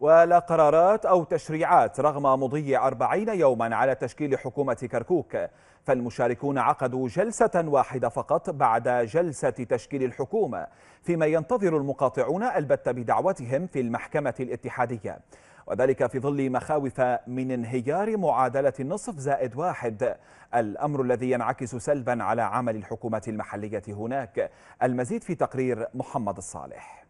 ولا قرارات أو تشريعات رغم مضي أربعين يوما على تشكيل حكومة كركوك فالمشاركون عقدوا جلسة واحدة فقط بعد جلسة تشكيل الحكومة فيما ينتظر المقاطعون البت بدعوتهم في المحكمة الاتحادية وذلك في ظل مخاوف من انهيار معادلة النصف زائد واحد الأمر الذي ينعكس سلبا على عمل الحكومة المحلية هناك المزيد في تقرير محمد الصالح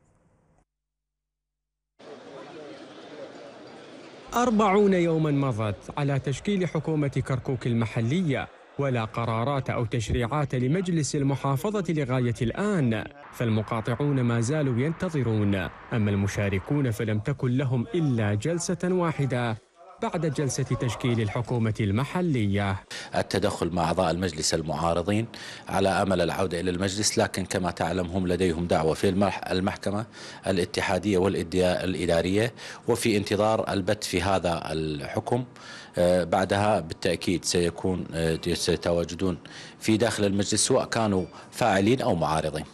أربعون يوما مضت على تشكيل حكومة كركوك المحلية ولا قرارات أو تشريعات لمجلس المحافظة لغاية الآن فالمقاطعون ما زالوا ينتظرون أما المشاركون فلم تكن لهم إلا جلسة واحدة بعد جلسة تشكيل الحكومة المحلية التدخل مع أعضاء المجلس المعارضين على أمل العودة إلى المجلس لكن كما تعلم هم لديهم دعوة في المحكمة الاتحادية والإدارية وفي انتظار البت في هذا الحكم آه، بعدها بالتأكيد سيكون آه، سيتواجدون في داخل المجلس سواء كانوا فاعلين أو معارضين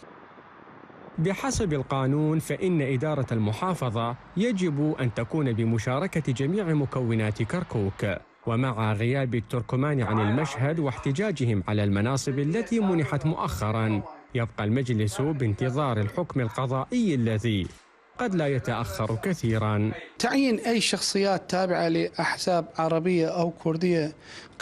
بحسب القانون فإن إدارة المحافظة يجب أن تكون بمشاركة جميع مكونات كركوك ومع غياب التركمان عن المشهد واحتجاجهم على المناصب التي منحت مؤخرا يبقى المجلس بانتظار الحكم القضائي الذي قد لا يتأخر كثيرا تعيين أي شخصيات تابعة لأحزاب عربية أو كردية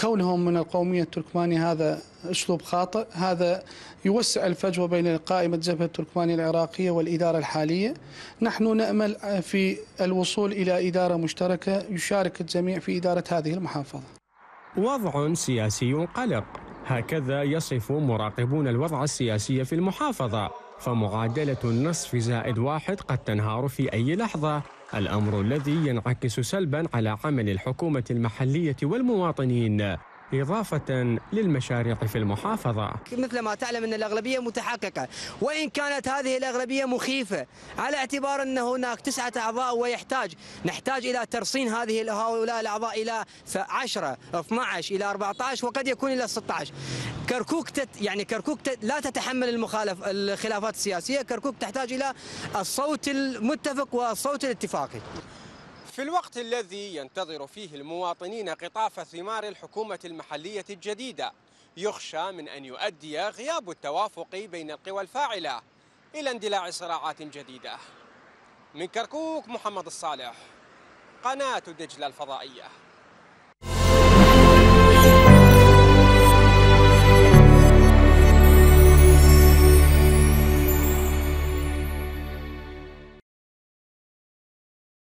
كونهم من القومية التركمانية هذا أسلوب خاطئ هذا يوسع الفجوة بين قائمة جبهة التركمانية العراقية والإدارة الحالية نحن نأمل في الوصول إلى إدارة مشتركة يشارك الجميع في إدارة هذه المحافظة وضع سياسي قلق هكذا يصف مراقبون الوضع السياسي في المحافظة فمعادلة النصف زائد واحد قد تنهار في أي لحظة الأمر الذي ينعكس سلبا على عمل الحكومة المحلية والمواطنين إضافة للمشاريع في المحافظة مثل ما تعلم أن الأغلبية متحققة وإن كانت هذه الأغلبية مخيفة على اعتبار أن هناك تسعة أعضاء ويحتاج نحتاج إلى ترصين هذه هؤلاء الأعضاء إلى 10 12 إلى 14 وقد يكون إلى 16 كركوك تت يعني كركوك تت لا تتحمل المخالف الخلافات السياسية كركوك تحتاج إلى الصوت المتفق والصوت الاتفاقي في الوقت الذي ينتظر فيه المواطنين قطاف ثمار الحكومة المحلية الجديدة يخشى من أن يؤدي غياب التوافق بين القوى الفاعلة إلى اندلاع صراعات جديدة من كركوك محمد الصالح قناة دجلة الفضائية